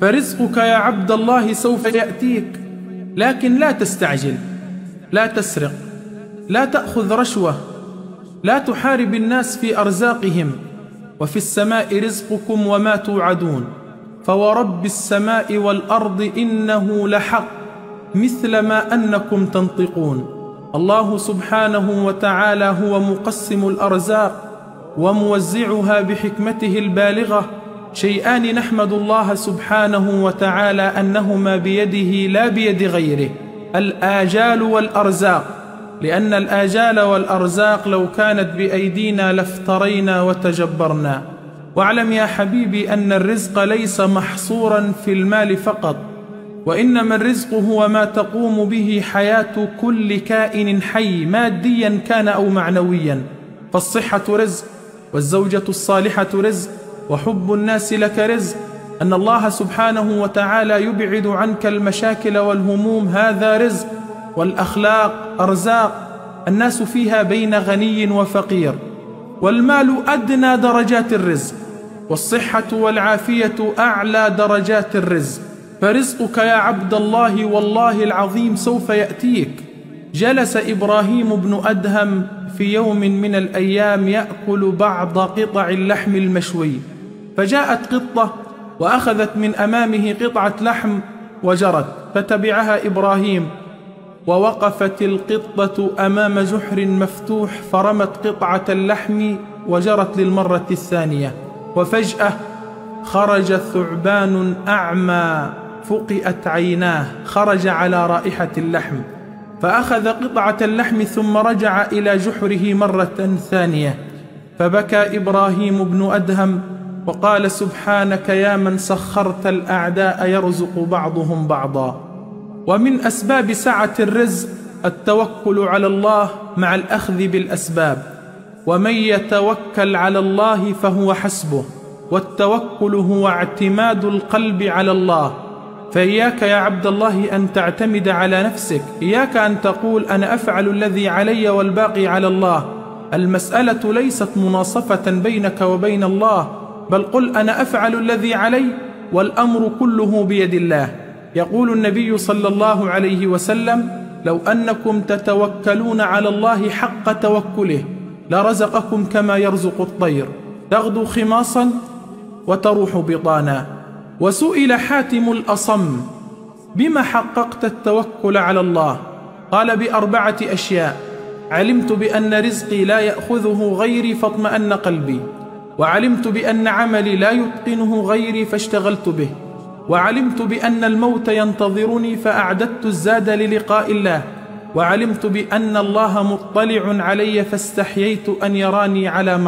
فرزقك يا عبد الله سوف يأتيك لكن لا تستعجل لا تسرق لا تأخذ رشوة لا تحارب الناس في أرزاقهم وفي السماء رزقكم وما توعدون فورب السماء والأرض إنه لحق مثل ما أنكم تنطقون الله سبحانه وتعالى هو مقسم الأرزاق وموزعها بحكمته البالغة شيئان نحمد الله سبحانه وتعالى أنهما بيده لا بيد غيره الآجال والأرزاق لأن الآجال والأرزاق لو كانت بأيدينا لافترينا وتجبرنا واعلم يا حبيبي أن الرزق ليس محصورا في المال فقط وإنما الرزق هو ما تقوم به حياة كل كائن حي ماديا كان أو معنويا فالصحة رزق والزوجة الصالحة رزق وحب الناس لك رزق أن الله سبحانه وتعالى يبعد عنك المشاكل والهموم هذا رزق والأخلاق أرزاق الناس فيها بين غني وفقير والمال أدنى درجات الرزق والصحة والعافية أعلى درجات الرزق فرزقك يا عبد الله والله العظيم سوف يأتيك جلس إبراهيم بن أدهم في يوم من الأيام يأكل بعض قطع اللحم المشوي فجاءت قطة وأخذت من أمامه قطعة لحم وجرت فتبعها إبراهيم ووقفت القطة أمام جحر مفتوح فرمت قطعة اللحم وجرت للمرة الثانية وفجأة خرج ثعبان أعمى فقئت عيناه خرج على رائحة اللحم فأخذ قطعة اللحم ثم رجع إلى جحره مرة ثانية فبكى إبراهيم بن أدهم وقال سبحانك يا من سخرت الاعداء يرزق بعضهم بعضا ومن اسباب سعه الرزق التوكل على الله مع الاخذ بالاسباب ومن يتوكل على الله فهو حسبه والتوكل هو اعتماد القلب على الله فإياك يا عبد الله أن تعتمد على نفسك إياك أن تقول أنا أفعل الذي علي والباقي على الله المسألة ليست مناصفة بينك وبين الله بل قل أنا أفعل الذي علي والأمر كله بيد الله يقول النبي صلى الله عليه وسلم لو أنكم تتوكلون على الله حق توكله لرزقكم كما يرزق الطير تغدو خماصا وتروح بطانا وسئل حاتم الأصم بما حققت التوكل على الله قال بأربعة أشياء علمت بأن رزقي لا يأخذه غيري فاطمأن قلبي وعلمت بأن عملي لا يتقنه غيري فاشتغلت به وعلمت بأن الموت ينتظرني فأعددت الزاد للقاء الله وعلمت بأن الله مطلع علي فاستحييت أن يراني على